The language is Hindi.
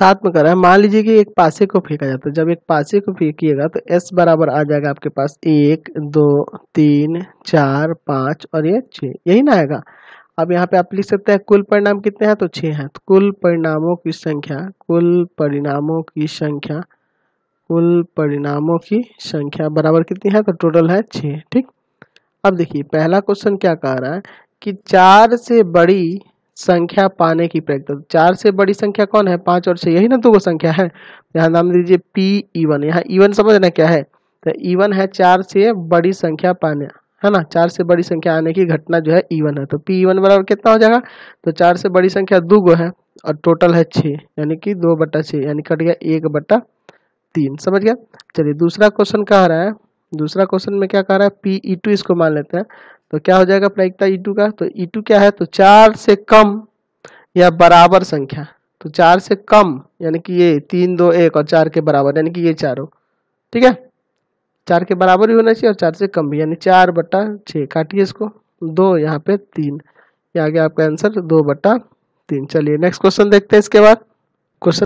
साथ में कर रहा है मान लीजिए कि एक पासे को फेंका जाता है जब एक पासे को फेंकिएगा तो एस बराबर आ जाएगा आपके पास एक दो तीन चार पाँच और ये छः यही ना आएगा अब यहाँ पे आप लिख सकते हैं कुल परिणाम कितने हैं तो छः हैं तो कुल परिणामों की संख्या कुल परिणामों की संख्या कुल परिणामों की संख्या बराबर कितनी है तो टोटल है छः ठीक अब देखिए पहला क्वेश्चन क्या कह रहा है कि चार से बड़ी संख्या पाने की प्रयत्न चार से बड़ी संख्या कौन है पांच और छह यही ना दो संख्या है यहाँ नाम दीजिए पी इवन e यहाँ इवन e समझना क्या है तो इवन e है चार से बड़ी संख्या पाने है ना चार से बड़ी संख्या आने की घटना जो है इवन है तो पी इवन बराबर कितना हो जाएगा तो चार से बड़ी संख्या दो गो है और टोटल है छ यानी कि दो बट्टा छः यानी कट गया एक बट्टा तीन समझ गया चलिए दूसरा क्वेश्चन कह रहा है दूसरा क्वेश्चन में क्या कह रहा है पी ई टू इसको मान लेते हैं तो क्या हो जाएगा प्रायिकता ई टू का तो ई टू क्या है तो चार से कम या बराबर संख्या तो चार से कम यानी कि ये तीन दो एक और चार के बराबर यानी कि ये चारों ठीक है चार के बराबर भी होना चाहिए और चार से कम भी यानी चार बट्टा छः काटिए इसको दो यहाँ पे तीन ये आ गया आपका आंसर दो बट्टा तीन चलिए नेक्स्ट क्वेश्चन देखते हैं इसके बाद क्वेश्चन